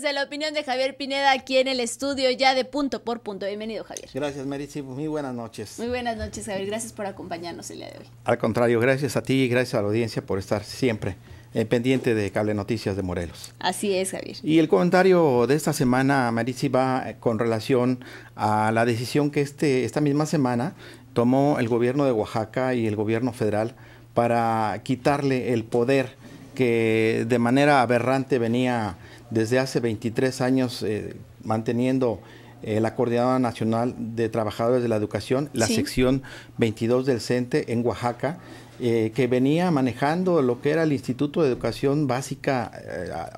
de la opinión de Javier Pineda aquí en el estudio ya de punto por punto. Bienvenido, Javier. Gracias, Marici. Muy buenas noches. Muy buenas noches, Javier. Gracias por acompañarnos el día de hoy. Al contrario, gracias a ti y gracias a la audiencia por estar siempre eh, pendiente de Cable Noticias de Morelos. Así es, Javier. Y el comentario de esta semana, Marici, va eh, con relación a la decisión que este, esta misma semana tomó el gobierno de Oaxaca y el gobierno federal para quitarle el poder que de manera aberrante venía desde hace 23 años eh, manteniendo eh, la Coordinadora Nacional de Trabajadores de la Educación, la sección 22 del CENTE en Oaxaca, eh, que venía manejando lo que era el Instituto de Educación Básica,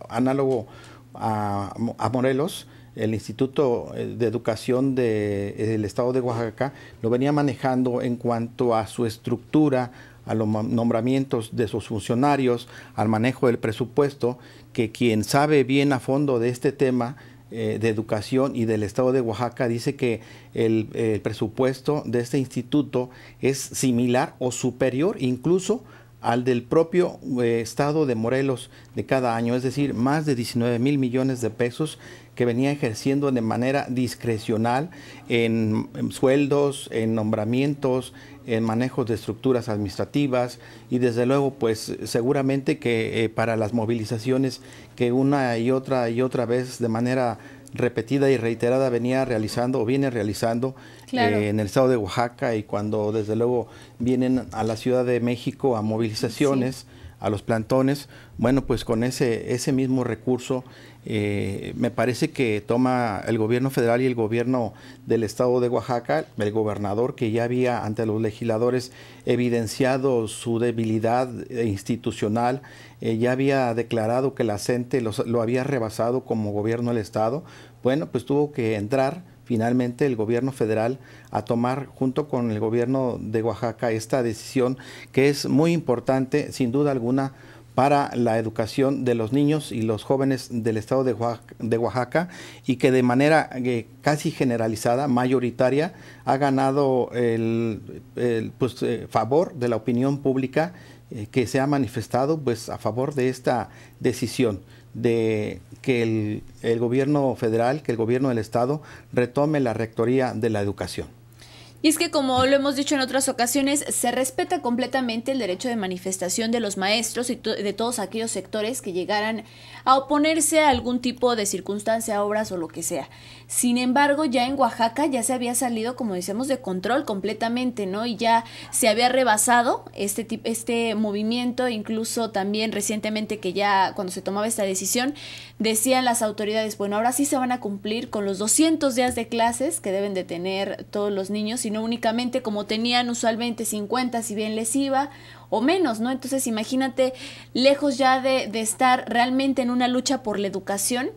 análogo a, Morelos, el Instituto de Educación del Estado de Oaxaca lo venía manejando en cuanto a su estructura, a los nombramientos de sus funcionarios, al manejo del presupuesto, que quien sabe bien a fondo de este tema eh, de educación y del estado de Oaxaca dice que el, presupuesto de este instituto es similar o superior incluso al del propio eh, estado de Morelos de cada año, es decir, más de 19 mil millones de pesos que venía ejerciendo de manera discrecional en, sueldos, en nombramientos, en manejos de estructuras administrativas y desde luego pues seguramente que eh, para las movilizaciones que una y otra y otra vez de manera repetida y reiterada venía realizando o viene realizando eh, en el estado de Oaxaca y cuando desde luego vienen a la Ciudad de México a movilizaciones, a los plantones, bueno pues con ese, ese mismo recurso eh, me parece que toma el gobierno federal y el gobierno del estado de Oaxaca, el gobernador que ya había ante los legisladores evidenciado su debilidad institucional, eh, ya había declarado que la CENTE lo había rebasado como gobierno del estado, bueno, pues tuvo que entrar finalmente el gobierno federal a tomar junto con el gobierno de Oaxaca esta decisión que es muy importante, sin duda alguna, para la educación de los niños y los jóvenes del estado de Oaxaca, y que de manera eh, casi generalizada, mayoritaria, ha ganado el, pues, eh, favor de la opinión pública eh, que se ha manifestado pues, a favor de esta decisión de que el gobierno federal, que el gobierno del estado retome la rectoría de la educación. Y es que, como lo hemos dicho en otras ocasiones, se respeta completamente el derecho de manifestación de los maestros y de todos aquellos sectores que llegaran a oponerse a algún tipo de circunstancia, obras o lo que sea. Sin embargo, ya en Oaxaca ya se había salido, como decíamos, de control completamente, ¿no? Y ya se había rebasado este, este movimiento, incluso también recientemente que ya cuando se tomaba esta decisión, decían las autoridades, bueno, ahora sí se van a cumplir con los 200 días de clases que deben de tener todos los niños únicamente como tenían usualmente 50, si bien les iba, o menos, ¿no? Entonces imagínate, lejos ya de, estar realmente en una lucha por la educación,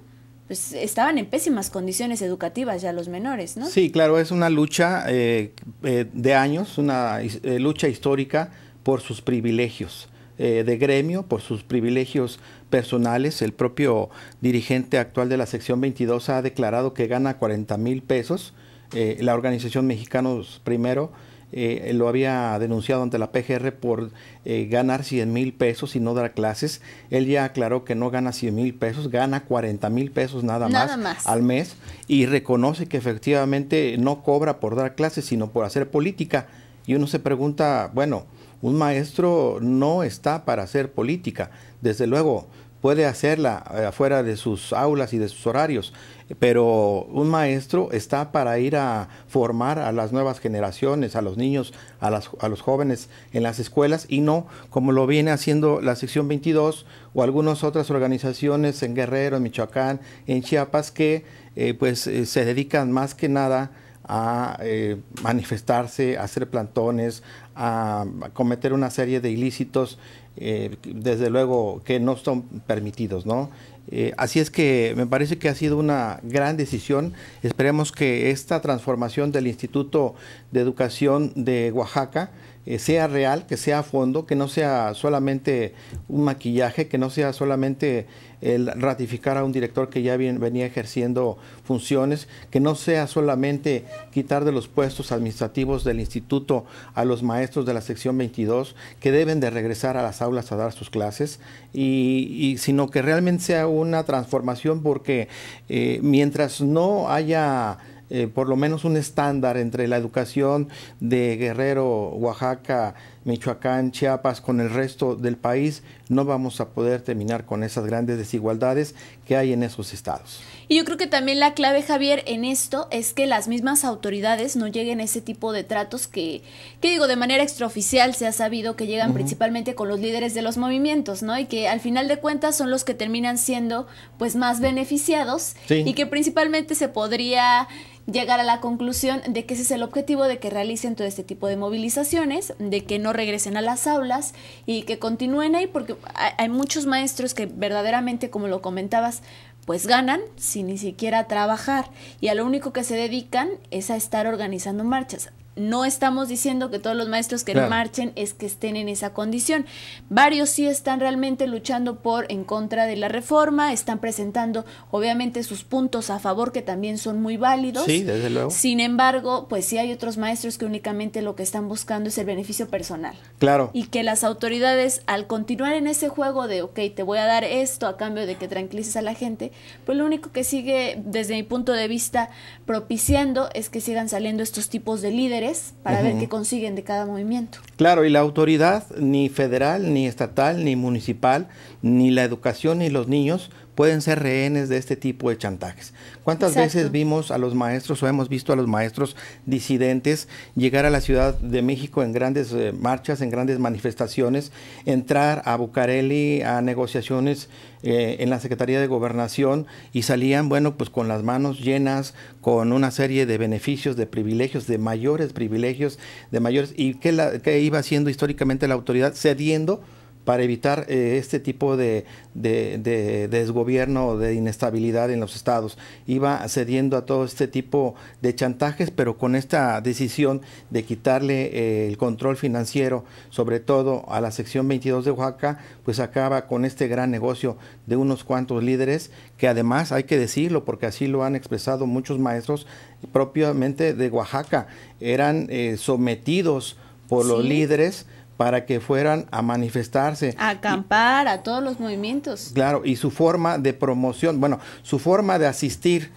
pues estaban en pésimas condiciones educativas ya los menores, ¿no? Sí, claro, es una lucha eh, eh, de años, una eh, lucha histórica por sus privilegios de gremio, por sus privilegios personales. El propio dirigente actual de la sección 22 ha declarado que gana 40 mil pesos eh, la organización Mexicanos Primero eh, lo había denunciado ante la PGR por eh, ganar 100 mil pesos y no dar clases. Él ya aclaró que no gana 100 mil pesos, gana 40 mil pesos nada, más, más, al mes y reconoce que efectivamente no cobra por dar clases, sino por hacer política. Y uno se pregunta, bueno, un maestro no está para hacer política. Desde luego, puede hacerla eh, afuera de sus aulas y de sus horarios, pero un maestro está para ir a formar a las nuevas generaciones, a los niños, a, las, a los jóvenes en las escuelas y no como lo viene haciendo la sección 22 o algunas otras organizaciones en Guerrero, en Michoacán, en Chiapas, que eh, pues eh, se dedican más que nada a eh, manifestarse, a hacer plantones, a, cometer una serie de ilícitos, eh, desde luego que no son permitidos, ¿no? Eh, así es que me parece que ha sido una gran decisión. Esperemos que esta transformación del Instituto de Educación de Oaxaca eh, sea real, que sea a fondo, que no sea solamente un maquillaje, que no sea solamente el ratificar a un director que ya venía ejerciendo funciones, que no sea solamente quitar de los puestos administrativos del instituto a los maestros de la sección 22 que deben de regresar a las aulas a dar sus clases, y, sino que realmente sea una transformación porque eh, mientras no haya eh, por lo menos un estándar entre la educación de Guerrero, Oaxaca, Michoacán, Chiapas, con el resto del país, no vamos a poder terminar con esas grandes desigualdades que hay en esos estados. Y yo creo que también la clave, Javier, en esto es que las mismas autoridades no lleguen a ese tipo de tratos que, que digo, de manera extraoficial se ha sabido que llegan principalmente con los líderes de los movimientos, ¿no? Y que al final de cuentas son los que terminan siendo pues más beneficiados y que principalmente se podría llegar a la conclusión de que ese es el objetivo de que realicen todo este tipo de movilizaciones, de que no regresen a las aulas y que continúen ahí, porque hay muchos maestros que verdaderamente, como lo comentabas, pues ganan sin ni siquiera trabajar y a lo único que se dedican es a estar organizando marchas no estamos diciendo que todos los maestros que marchen es que estén en esa condición. Varios sí están realmente luchando por en contra de la reforma, están presentando obviamente sus puntos a favor que también son muy válidos. Sí, desde luego. Sin embargo, pues sí hay otros maestros que únicamente lo que están buscando es el beneficio personal. Claro. Y que las autoridades al continuar en ese juego de, ok, te voy a dar esto a cambio de que tranquilices a la gente, pues lo único que sigue desde mi punto de vista propiciando es que sigan saliendo estos tipos de líderes para ver qué consiguen de cada movimiento. Claro, y la autoridad, ni federal, ni estatal, ni municipal, ni la educación, ni los niños, pueden ser rehenes de este tipo de chantajes. ¿Cuántas veces vimos a los maestros o hemos visto a los maestros disidentes llegar a la Ciudad de México en grandes eh, marchas, en grandes manifestaciones, entrar a Bucareli a negociaciones eh, en la Secretaría de Gobernación y salían, bueno, pues con las manos llenas, con una serie de beneficios, de privilegios, de mayores privilegios, de mayores... ¿Y qué, qué iba haciendo históricamente la autoridad? Cediendo para evitar eh, este tipo de, desgobierno o desgobierno, de inestabilidad en los estados. Iba cediendo a todo este tipo de chantajes, pero con esta decisión de quitarle eh, el control financiero, sobre todo a la sección 22 de Oaxaca, pues acaba con este gran negocio de unos cuantos líderes, que además hay que decirlo, porque así lo han expresado muchos maestros propiamente de Oaxaca, eran eh, sometidos por los líderes para que fueran a manifestarse. acampar, a todos los movimientos. Claro, y su forma de promoción, bueno, su forma de asistir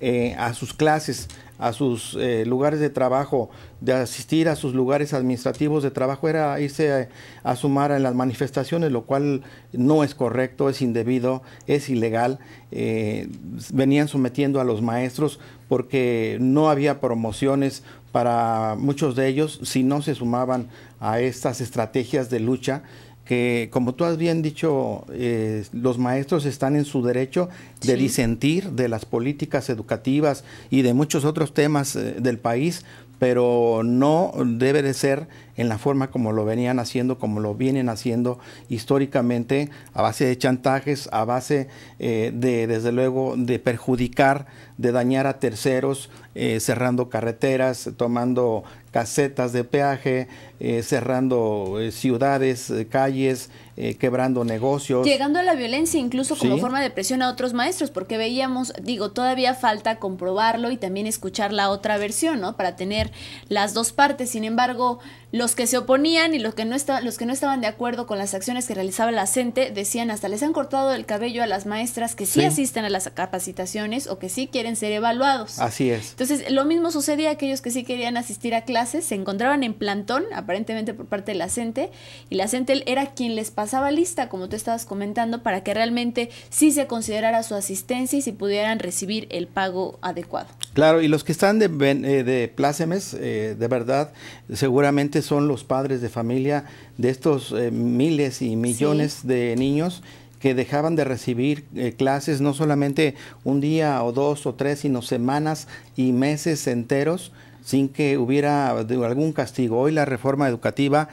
eh, a sus clases, a sus eh, lugares de trabajo, de asistir a sus lugares administrativos de trabajo, era irse a, sumar en las manifestaciones, lo cual no es correcto, es indebido, es ilegal. Eh, venían sometiendo a los maestros porque no había promociones para muchos de ellos si no se sumaban a estas estrategias de lucha que como tú has bien dicho, eh, los maestros están en su derecho de disentir de las políticas educativas y de muchos otros temas eh, del país, pero no debe de ser en la forma como lo venían haciendo, como lo vienen haciendo históricamente, a base de chantajes, a base eh, de, desde luego, de perjudicar, de dañar a terceros, cerrando carreteras, tomando casetas de peaje, eh, cerrando eh, ciudades, eh, calles, quebrando negocios. Llegando a la violencia incluso como forma de presión a otros maestros, porque veíamos, digo, todavía falta comprobarlo y también escuchar la otra versión, ¿no? Para tener las dos partes. Sin embargo, los que se oponían y los que, no los que no estaban de acuerdo con las acciones que realizaba la CENTE decían hasta les han cortado el cabello a las maestras que sí, asisten a las capacitaciones o que sí quieren ser evaluados. Así es. Entonces, lo mismo sucedía a aquellos que sí querían asistir a clases, se encontraban en plantón, aparentemente por parte de la CENTE, y la CENTE era quien les pasaba lista, como tú estabas comentando, para que realmente sí se considerara su asistencia y si pudieran recibir el pago adecuado. Claro, y los que están de, eh, plácemes, eh, de verdad, seguramente son los padres de familia de estos eh, miles y millones de niños que dejaban de recibir clases no solamente un día o dos o tres, sino semanas y meses enteros sin que hubiera algún castigo. Hoy la reforma educativa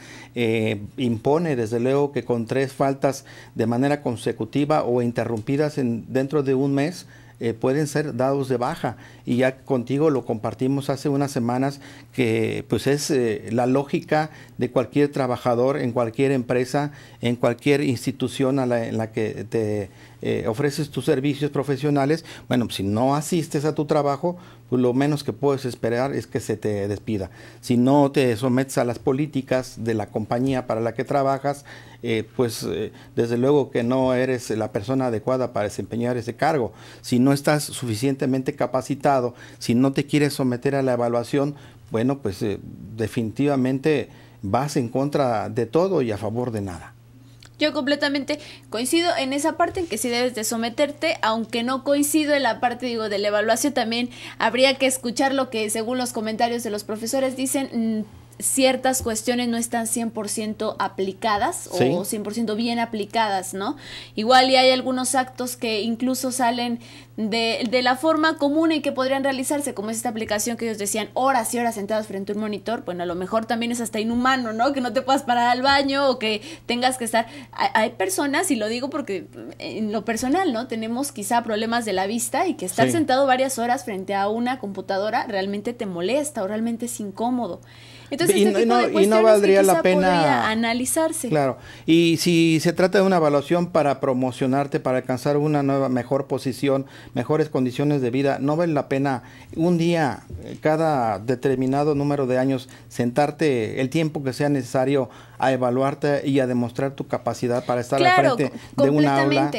impone, desde luego, que con tres faltas de manera consecutiva o interrumpidas dentro de un mes, eh, pueden ser dados de baja. Y ya contigo lo compartimos hace unas semanas, que pues es eh, la lógica de cualquier trabajador en cualquier empresa, en cualquier institución en la que te eh, ofreces tus servicios profesionales, bueno, si no asistes a tu trabajo, pues lo menos que puedes esperar es que se te despida. Si no te sometes a las políticas de la compañía para la que trabajas, eh, pues eh, desde luego que no eres la persona adecuada para desempeñar ese cargo. Si no estás suficientemente capacitado, si no te quieres someter a la evaluación, bueno, pues definitivamente vas en contra de todo y a favor de nada. Yo completamente coincido en esa parte en que sí debes de someterte, aunque no coincido en la parte, digo, de la evaluación también habría que escuchar lo que según los comentarios de los profesores dicen... Mm, ciertas cuestiones no están 100% aplicadas o 100% bien aplicadas, ¿no? Igual y hay algunos actos que incluso salen de, la forma común en que podrían realizarse, como es esta aplicación que ellos decían horas y horas sentados frente a un monitor, bueno, a lo mejor también es hasta inhumano, ¿no? Que no te puedas parar al baño o que tengas que estar... Hay personas, y lo digo porque eh, en lo personal, ¿no? Tenemos quizá problemas de la vista y que estar sentado varias horas frente a una computadora realmente te molesta o realmente es incómodo. Entonces, y, este no, valdría la pena analizarse. Claro. Y si se trata de una evaluación para promocionarte, para alcanzar una nueva mejor posición, mejores condiciones de vida, no vale la pena un día, eh, cada determinado número de años, sentarte el tiempo que sea necesario a evaluarte y a demostrar tu capacidad para estar al frente de una aula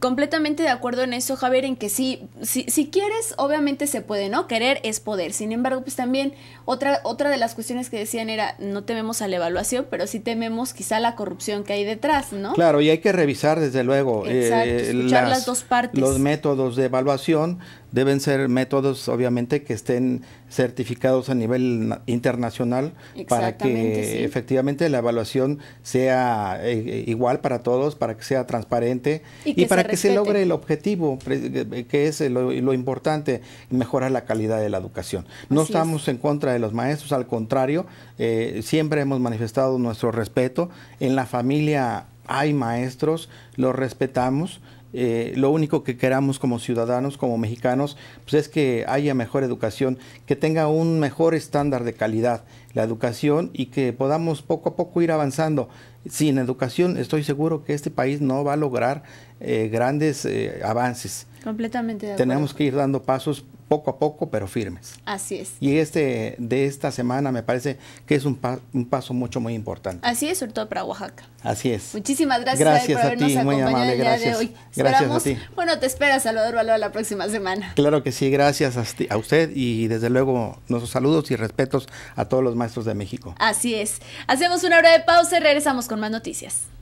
completamente de acuerdo en eso, Javier, en que sí, si, quieres, obviamente se puede, ¿no? Querer es poder. Sin embargo, pues también otra, otra de las cuestiones que decían era, no tememos a la evaluación, pero sí tememos quizá la corrupción que hay detrás, ¿no? Claro, y hay que revisar desde luego eh, dos partes. los métodos de evaluación deben ser métodos obviamente que estén certificados a nivel internacional para que efectivamente la evaluación sea eh, eh, igual para todos, para que sea transparente y, para que se logre el objetivo, que es lo, importante, mejorar la calidad de la educación. No estamos en contra de los maestros, al contrario, eh, siempre hemos manifestado nuestro respeto. En la familia hay maestros, los respetamos eh, lo único que queramos como ciudadanos, como mexicanos, pues es que haya mejor educación, que tenga un mejor estándar de calidad la educación y que podamos poco a poco ir avanzando. Sin educación estoy seguro que este país no va a lograr eh, grandes eh, avances. Completamente de acuerdo. Tenemos que ir dando pasos poco a poco, pero firmes. Así es. Y este de esta semana me parece que es un, paso mucho, muy importante. Así es, sobre todo para Oaxaca. Así es. Muchísimas gracias, gracias por habernos a ti, muy el día gracias. de hoy. gracias Bueno, te espera Salvador valor la próxima semana. Claro que sí, gracias a, usted y desde luego nuestros saludos y respetos a todos los maestros de México. Así es. Hacemos una hora de pausa y regresamos con más noticias.